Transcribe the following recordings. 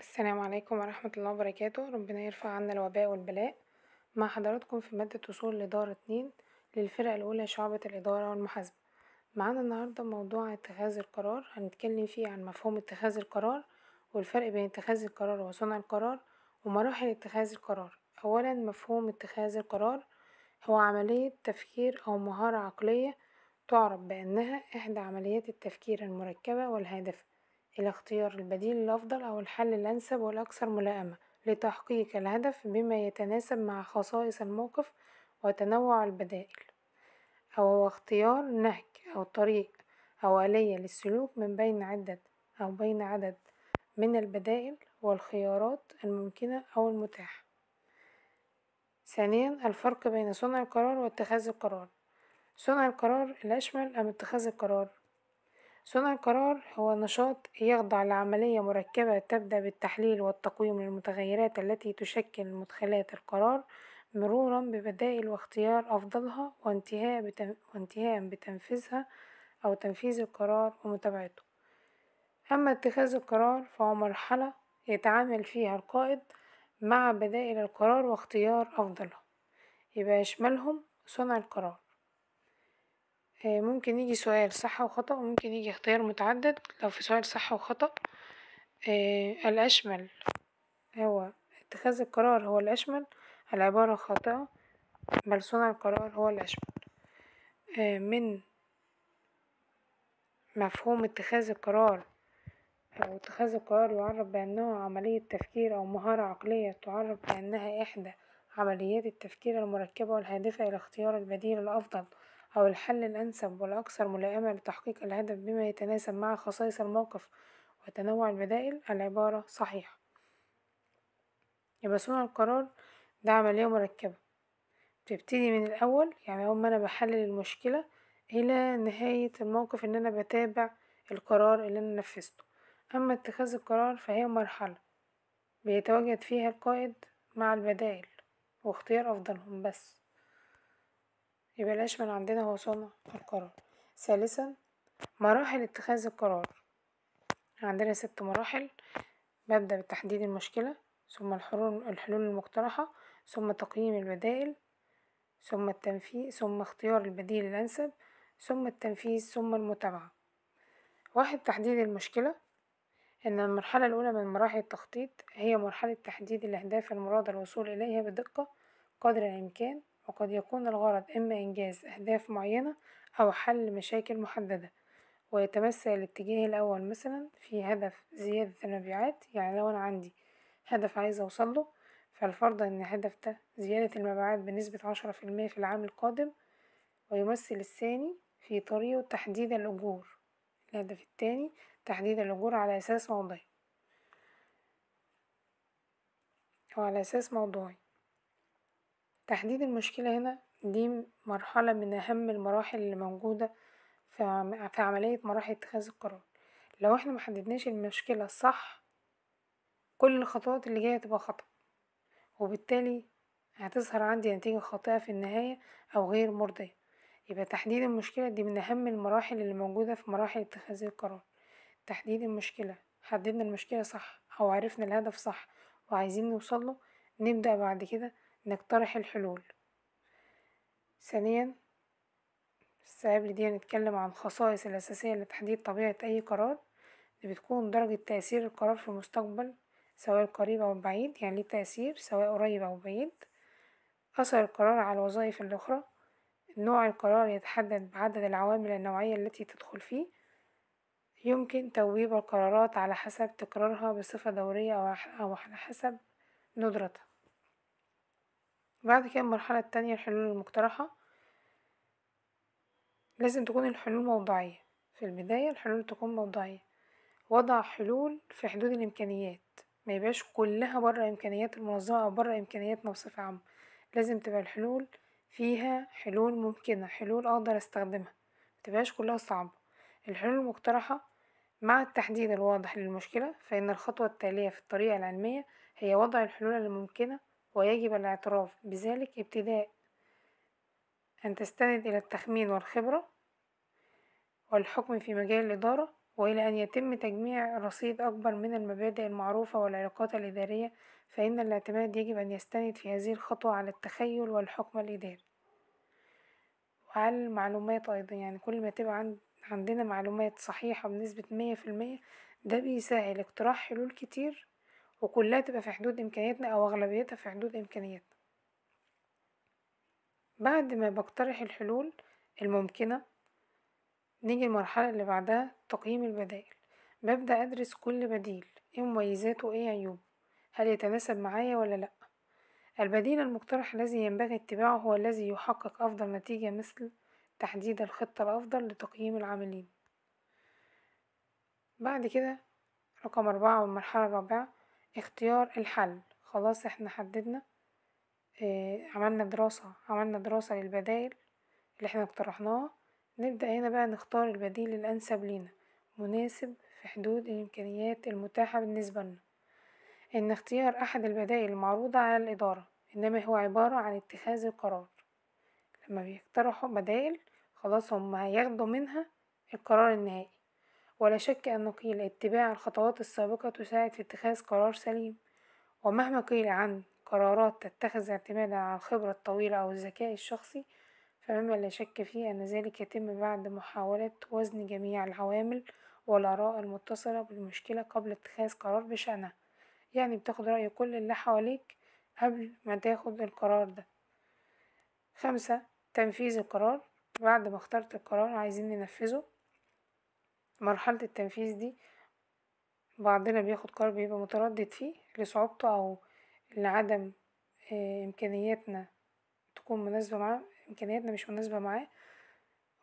السلام عليكم ورحمة الله وبركاته ربنا يرفع عنا الوباء والبلاء مع حضراتكم في مادة وصول الإدارة اتنين للفرقة الأولى شعبة الإدارة والمحاسبة معانا النهاردة موضوع اتخاذ القرار هنتكلم فيه عن مفهوم اتخاذ القرار والفرق بين اتخاذ القرار وصنع القرار ومراحل اتخاذ القرار أولا مفهوم اتخاذ القرار هو عملية تفكير أو مهارة عقلية تعرف بأنها إحدى عمليات التفكير المركبة والهادفة إلى اختيار البديل الأفضل أو الحل الأنسب والأكثر ملائمة لتحقيق الهدف بما يتناسب مع خصائص الموقف وتنوع البدائل أو هو اختيار نهج أو طريق أو آلية للسلوك من بين عدة أو بين عدد من البدائل والخيارات الممكنة أو المتاحة ثانيا الفرق بين صنع القرار واتخاذ القرار صنع القرار الأشمل أم اتخاذ القرار صنع القرار هو نشاط يخضع لعملية مركبة تبدأ بالتحليل والتقويم للمتغيرات التي تشكل مدخلات القرار مرورا ببدائل واختيار أفضلها وانتهاء, بتن... وانتهاء بتنفيذها أو تنفيذ القرار ومتابعته أما اتخاذ القرار فهو مرحلة يتعامل فيها القائد مع بدائل القرار واختيار أفضلها يبقى يشملهم صنع القرار آه، ممكن يجي سؤال صح وخطأ وممكن يجي اختيار متعدد لو في سؤال صح وخطأ آه، الأشمل هو اتخاذ القرار هو الأشمل العبارة خاطئة بل صنع القرار هو الأشمل آه، من مفهوم اتخاذ القرار أو اتخاذ القرار يعرف بأنه عملية تفكير أو مهارة عقلية تعرف بأنها إحدى عمليات التفكير المركبة والهادفة إلى اختيار البديل الأفضل أو الحل الأنسب والأكثر ملائمة لتحقيق الهدف بما يتناسب مع خصائص الموقف وتنوع البدائل العبارة صحيحة يبقى صنع القرار ده عملية مركبة بتبتدي من الأول يعني أول ما أنا بحلل المشكلة إلى نهاية الموقف إن أنا بتابع القرار اللي أنا نفذته أما اتخاذ القرار فهي مرحلة بيتواجد فيها القائد مع البدائل واختيار أفضلهم بس يبلاش من عندنا هو صنع القرار ثالثا مراحل اتخاذ القرار عندنا ست مراحل ببدأ بتحديد المشكلة ثم الحلول المقترحة ثم تقييم البدائل ثم التنفيذ ثم اختيار البديل الأنسب ثم التنفيذ ثم المتابعة واحد تحديد المشكلة إن المرحلة الأولى من مراحل التخطيط هي مرحلة تحديد الأهداف المراد الوصول إليها بدقة قدر الإمكان وقد يكون الغرض إما إنجاز أهداف معينة أو حل مشاكل محددة ويتمثل الاتجاه الأول مثلا في هدف زيادة المبيعات يعني لو أنا عندي هدف عايز أوصله فالفرض إن الهدف ده زيادة المبيعات بنسبة عشرة في المية في العام القادم ويمثل الثاني في طريقه تحديد الأجور الهدف التاني تحديد الأجور على أساس موضعي أو على أساس موضوعي تحديد المشكلة هنا دي مرحلة من أهم المراحل اللي موجودة في عملية مراحل اتخاذ القرار لو احنا محددناش المشكلة صح كل الخطوات اللي جاية تبقى خطأ وبالتالي هتظهر عندي نتيجة خاطئة في النهاية أو غير مرضية يبقى تحديد المشكلة دي من أهم المراحل اللي موجودة في مراحل اتخاذ القرار تحديد المشكلة حددنا المشكلة صح أو عرفنا الهدف صح وعايزين نوصله نبدأ بعد كده نقترح الحلول ثانيا اللي دي هنتكلم عن الخصائص الأساسية لتحديد طبيعة أي قرار اللي بتكون درجة تأثير القرار في المستقبل سواء القريب أو البعيد يعني ليه تأثير سواء قريب أو بعيد أثر القرار على الوظائف الأخرى نوع القرار يتحدد بعدد العوامل النوعية التي تدخل فيه يمكن تويب القرارات على حسب تكرارها بصفة دورية أو على حسب ندرتها بعد كده المرحلة التانية الحلول المقترحة لازم تكون الحلول موضوعية في البداية الحلول تكون موضوعية وضع حلول في حدود الإمكانيات ما يبقاش كلها برا إمكانيات المنظمة أو برا إمكانياتنا بصفة عامة لازم تبقى الحلول فيها حلول ممكنة حلول أقدر أستخدمها متبقاش كلها صعبة الحلول المقترحة مع التحديد الواضح للمشكلة فإن الخطوة التالية في الطريقة العلمية هي وضع الحلول الممكنة ويجب الاعتراف بذلك ابتداء أن تستند إلى التخمين والخبرة والحكم في مجال الإدارة وإلى أن يتم تجميع رصيد أكبر من المبادئ المعروفة والعلاقات الإدارية فإن الاعتماد يجب أن يستند في هذه الخطوة على التخيل والحكم الإداري وعلى المعلومات أيضا يعني كل ما تبقى عند عندنا معلومات صحيحة بنسبة مية في المية ده بيسهل اقتراح حلول كتير وكلها تبقى في حدود إمكانياتنا أو أغلبيتها في حدود إمكانياتنا بعد ما بقترح الحلول الممكنة نيجي المرحلة اللي بعدها تقييم البدائل ببدأ أدرس كل بديل ايه مميزاته وايه عيوبه هل يتناسب معايا ولا لأ البديل المقترح الذي ينبغي اتباعه هو الذي يحقق أفضل نتيجة مثل تحديد الخطة الأفضل لتقييم العاملين بعد كده رقم أربعة والمرحلة الرابعة اختيار الحل خلاص احنا حددنا آه، عملنا دراسة عملنا دراسة للبدايل اللي احنا اقترحناها نبدأ هنا بقى نختار البديل الأنسب لينا مناسب في حدود الإمكانيات المتاحة بالنسبة لنا إن اختيار أحد البدائل المعروضة على الإدارة إنما هو عبارة عن اتخاذ القرار لما بيقترحوا بدائل خلاص هما هياخدوا منها القرار النهائي ولا شك أن قيل اتباع الخطوات السابقة تساعد في اتخاذ قرار سليم ومهما قيل عن قرارات تتخذ اعتمادا على الخبرة الطويلة أو الذكاء الشخصي فمما لا شك فيه أن ذلك يتم بعد محاولة وزن جميع العوامل والآراء المتصلة بالمشكلة قبل اتخاذ قرار بشأنها يعني بتاخد رأي كل اللي حواليك قبل ما تاخد القرار ده خمسة تنفيذ القرار بعد ما اخترت القرار عايزين ننفذه مرحلة التنفيذ دي بعضنا بياخد قرار بيبقى متردد فيه لصعوبته أو لعدم آه، إمكانياتنا تكون مناسبة معاه إمكانياتنا مش مناسبة معاه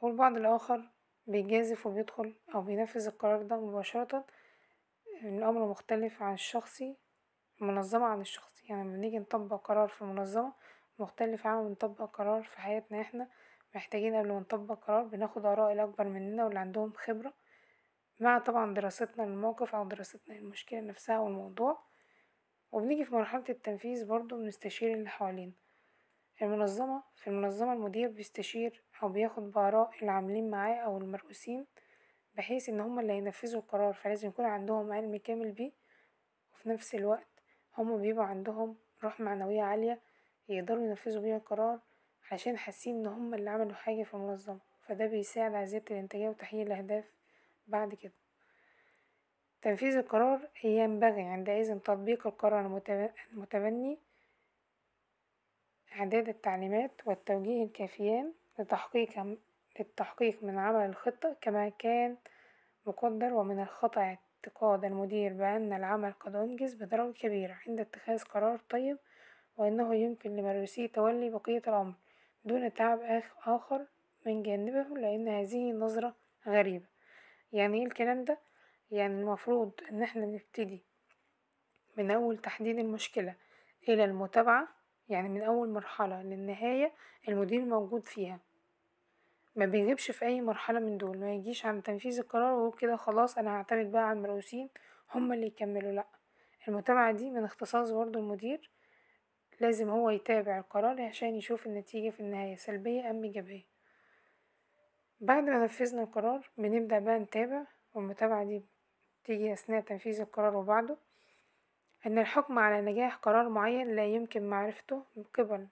والبعض الآخر بيجازف وبيدخل أو بينفذ القرار ده مباشرة الأمر مختلف عن الشخصي منظمة عن الشخصي يعني لما نيجي نطبق قرار في منظمة مختلف عن نطبق قرار في حياتنا احنا محتاجين قبل ما نطبق قرار بناخد آراء الأكبر مننا واللي عندهم خبرة مع طبعا دراستنا للموقف أو دراستنا للمشكلة نفسها والموضوع وبنيجي في مرحلة التنفيذ برضه بنستشير اللي حوالينا المنظمة في المنظمة المدير بيستشير أو بياخد بآراء العاملين معاه أو المرؤوسين بحيث إن هما اللي هينفذوا القرار فلازم يكون عندهم علم كامل بيه وفي نفس الوقت هما بيبقوا عندهم روح معنوية عالية يقدروا ينفذوا بيها القرار عشان حاسين إن هما اللي عملوا حاجة في المنظمة فده بيساعد على زيادة الإنتاجية وتحقيق الأهداف بعد كده تنفيذ القرار ينبغي عندئذ تطبيق القرار المتبني إعداد التعليمات والتوجيه الكافيان لتحقيق للتحقيق من عمل الخطة كما كان مقدر ومن الخطأ اعتقاد المدير بأن العمل قد أنجز بدرجة كبيرة عند اتخاذ قرار طيب وأنه يمكن لمرؤوسيه تولي بقية الأمر دون تعب آخر من جانبه لأن هذه نظرة غريبة يعني ايه الكلام ده يعني المفروض ان احنا نبتدي من اول تحديد المشكله الى المتابعه يعني من اول مرحله للنهايه المدير موجود فيها ما بيغيبش في اي مرحله من دول ما يجيش عن تنفيذ القرار وهو كده خلاص انا هعتمد بقى على المرؤوسين هما اللي يكملوا لا المتابعه دي من اختصاص برضو المدير لازم هو يتابع القرار عشان يشوف النتيجه في النهايه سلبيه ام ايجابيه بعد ما نفذنا القرار بنبدأ بقى نتابع والمتابعة دي بتيجي أثناء تنفيذ القرار وبعده أن الحكم على نجاح قرار معين لا يمكن معرفته من قبل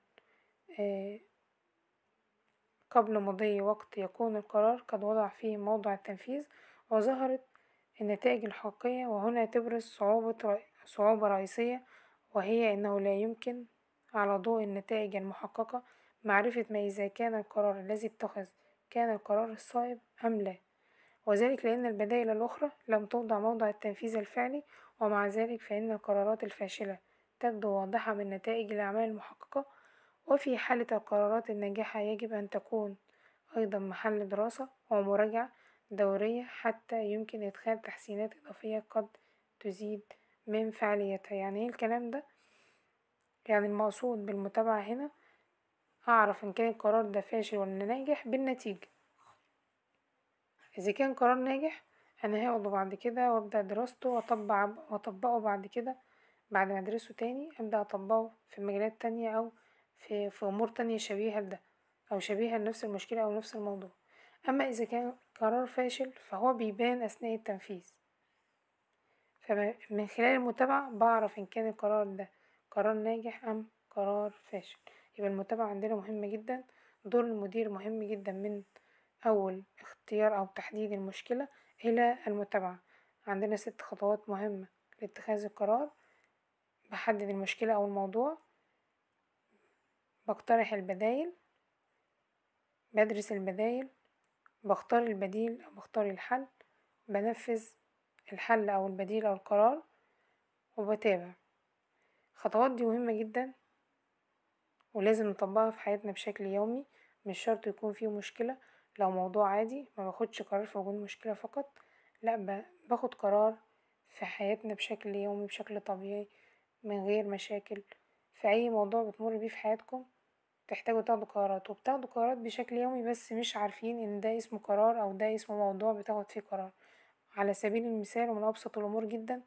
آه، قبل مضي وقت يكون القرار قد وضع فيه موضع التنفيذ وظهرت النتائج الحقيقية وهنا تبرز صعوبة صعوبة رئيسية وهي أنه لا يمكن على ضوء النتائج المحققة معرفة ما إذا كان القرار الذي اتخذ كان القرار الصائب أم لا وذلك لأن البدائل الأخرى لم توضع موضع التنفيذ الفعلي ومع ذلك فإن القرارات الفاشلة تبدو واضحة من نتائج الأعمال المحققة وفي حالة القرارات الناجحة يجب أن تكون أيضا محل دراسة ومراجعة دورية حتى يمكن إدخال تحسينات إضافية قد تزيد من فعاليتها يعني ايه الكلام ده يعني المقصود بالمتابعة هنا هعرف ان كان القرار ده فاشل ولا ناجح بالنتيجة اذا كان قرار ناجح انا هاخده بعد كده وابدأ دراسته وأطبق واطبقه بعد كده بعد ما ادرسه تاني ابدأ اطبقه في مجالات تانية او في, في امور تانية شبيهة لده او شبيهة لنفس المشكلة او نفس الموضوع اما اذا كان قرار فاشل فهو بيبان اثناء التنفيذ فمن خلال المتابعة بعرف إن كان القرار ده قرار ناجح أم قرار فاشل يبقى المتابعة عندنا مهمة جدا دور المدير مهم جدا من أول اختيار أو تحديد المشكلة إلى المتابعة عندنا ست خطوات مهمة لاتخاذ القرار بحدد المشكلة أو الموضوع بقترح البدايل بدرس البدايل بختار البديل أو بختار الحل بنفذ الحل أو البديل أو القرار وبتابع الخطوات دي مهمة جدا ولازم نطبقها في حياتنا بشكل يومي مش شرط يكون فيه مشكلة لو موضوع عادي مباخدش قرار في وجود مشكلة فقط لأ باخد قرار في حياتنا بشكل يومي بشكل طبيعي من غير مشاكل في أي موضوع بتمر بيه في حياتكم تحتاجوا تاخدوا قرارات وبتاخدوا قرارات بشكل يومي بس مش عارفين ان ده اسمه قرار او ده اسمه موضوع بتاخد فيه قرار على سبيل المثال ومن ابسط الامور جدا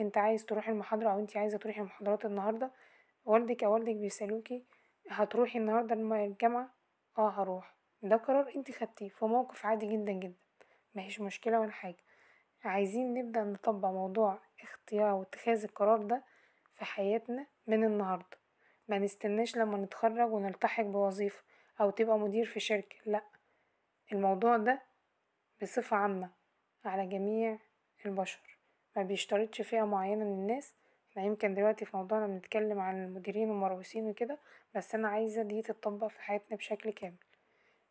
انت عايز تروح المحاضرة او انت عايزة تروحي المحاضرات النهاردة والدك أو والدك بيسألوكي هتروحي النهاردة الجامعة اه هروح ده قرار انت خدتيه في موقف عادي جدا جدا مفيش مشكلة ولا حاجة عايزين نبدأ نطبق موضوع اختيار واتخاذ القرار ده في حياتنا من النهاردة ما نستناش لما نتخرج ونلتحق بوظيفة أو تبقى مدير في شركة لأ الموضوع ده بصفة عامة على جميع البشر ما بيشترطش فئة معينة من الناس احنا يمكن دلوقتي في موضوعنا بنتكلم عن المديرين والمراوسين وكده بس انا عايزة دي تتطبق في حياتنا بشكل كامل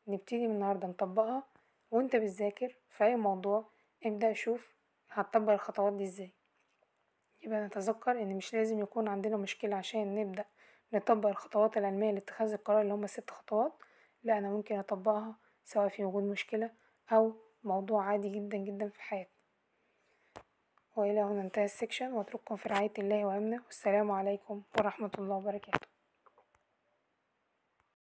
نبتدي من النهاردة نطبقها وانت بتذاكر في اي موضوع ابدأ شوف هتطبق الخطوات دي ازاي يبقى نتذكر ان مش لازم يكون عندنا مشكلة عشان نبدأ نطبق الخطوات العلمية لاتخاذ القرار اللي هما ست خطوات لا انا ممكن اطبقها سواء في وجود مشكلة او موضوع عادي جدا جدا في حياتنا وإلى هنا انتهى السكشن وأترككم في رعاية الله وأمنه والسلام عليكم ورحمة الله وبركاته